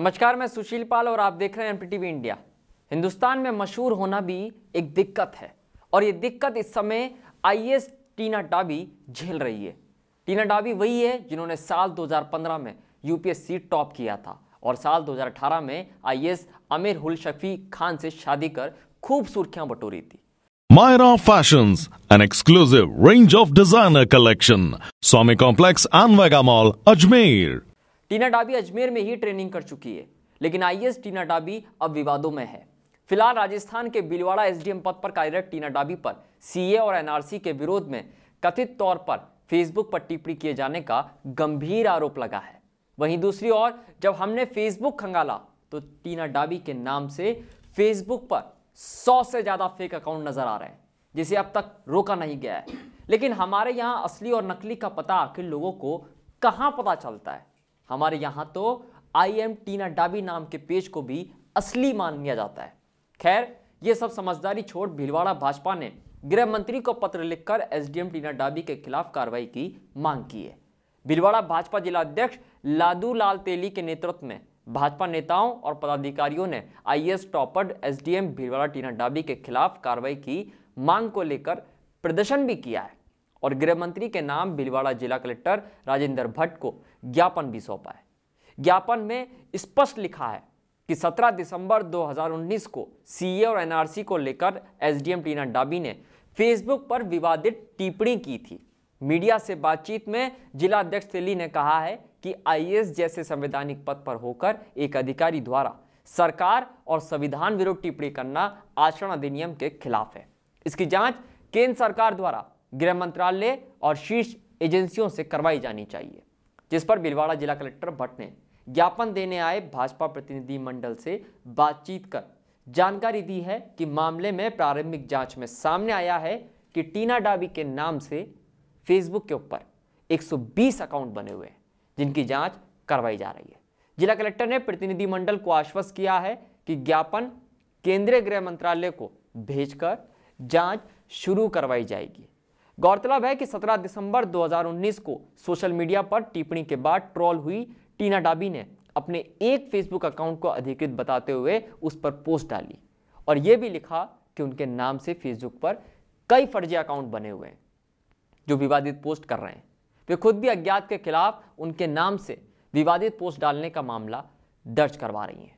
नमस्कार मैं सुशील पाल और आप देख रहे हैं एनपीटीवी इंडिया हिंदुस्तान में मशहूर होना भी एक दिक्कत है और ये दिक्कत इस समय आईएएस टीना डाबी झेल रही है टीना डाबी वही है जिन्होंने साल 2015 में यूपीएससी टॉप किया था और साल 2018 में आईएएस आमिर हुल शफी खान से शादी कर खूब सुर्खियां बटोरी थी Myra Fashions, an exclusive range of designer collection. Swami Complex and Vega Mall, Ajmer. टीना डाबी अजमेर में ही ट्रेनिंग कर चुकी है लेकिन आईएएस टीना डाबी अब विवादों में है फिलहाल राजस्थान के बिलवाड़ा एसडीएम पद पर कार्यरत टीना डाबी पर सीए और एनआरसी के विरोध में कथित तौर पर फेसबुक पर टिप्पणी किए जाने का गंभीर आरोप लगा है वहीं दूसरी ओर जब हमने फेसबुक खंगाला तो टीना डाबी के नाम से फेसबुक पर सौ से ज़्यादा फेक अकाउंट नज़र आ रहे हैं जिसे अब तक रोका नहीं गया है लेकिन हमारे यहाँ असली और नकली का पता आखिर लोगों को कहाँ पता चलता है हमारे यहाँ तो आई एम टीना डाबी नाम के पेज को भी असली मान लिया जाता है खैर ये सब समझदारी छोड़ भीलवाड़ा भाजपा ने गृह मंत्री को पत्र लिखकर एसडीएम टीना डाबी के खिलाफ कार्रवाई की मांग की है भीलवाड़ा भाजपा जिलाध्यक्ष लादू लाल तेली के नेतृत्व में भाजपा नेताओं और पदाधिकारियों ने I S topper SDM Bhilwara Tina Dabi के खिलाफ कार्रवाई की मांग को लेकर प्रदर्शन भी किया है और गृह मंत्री के नाम भीलवाड़ा जिला कलेक्टर राजेंद्र भट्ट को ज्ञापन भी सौंपा है ज्ञापन में स्पष्ट लिखा है कि 17 दिसंबर 2019 को सीए और एनआरसी को लेकर एसडीएम टीना डाबी ने फेसबुक पर विवादित टिप्पणी की थी मीडिया से बातचीत में जिला अध्यक्ष तेली ने कहा है कि आईएएस जैसे संवैधानिक पद पर होकर एक अधिकारी द्वारा सरकार और संविधान विरोध टिप्पणी करना आचरण अधिनियम के खिलाफ है इसकी जांच केंद्र सरकार द्वारा गृह मंत्रालय और शीर्ष एजेंसियों से करवाई जानी चाहिए जिस पर भीलवाड़ा जिला कलेक्टर भट्ट ने ज्ञापन देने आए भाजपा प्रतिनिधि मंडल से बातचीत कर जानकारी दी है कि मामले में प्रारंभिक जांच में सामने आया है कि टीना डाबी के नाम से फेसबुक के ऊपर 120 अकाउंट बने हुए हैं जिनकी जांच करवाई जा रही है जिला कलेक्टर ने प्रतिनिधिमंडल को आश्वस्त किया है कि ज्ञापन केंद्रीय गृह मंत्रालय को भेजकर जांच शुरू करवाई जाएगी गौरतलब है कि 17 दिसंबर 2019 को सोशल मीडिया पर टिप्पणी के बाद ट्रोल हुई टीना डाबी ने अपने एक फेसबुक अकाउंट को अधिकृत बताते हुए उस पर पोस्ट डाली और यह भी लिखा कि उनके नाम से फेसबुक पर कई फर्जी अकाउंट बने हुए हैं जो विवादित पोस्ट कर रहे हैं वे खुद भी अज्ञात के खिलाफ उनके नाम से विवादित पोस्ट डालने का मामला दर्ज करवा रही हैं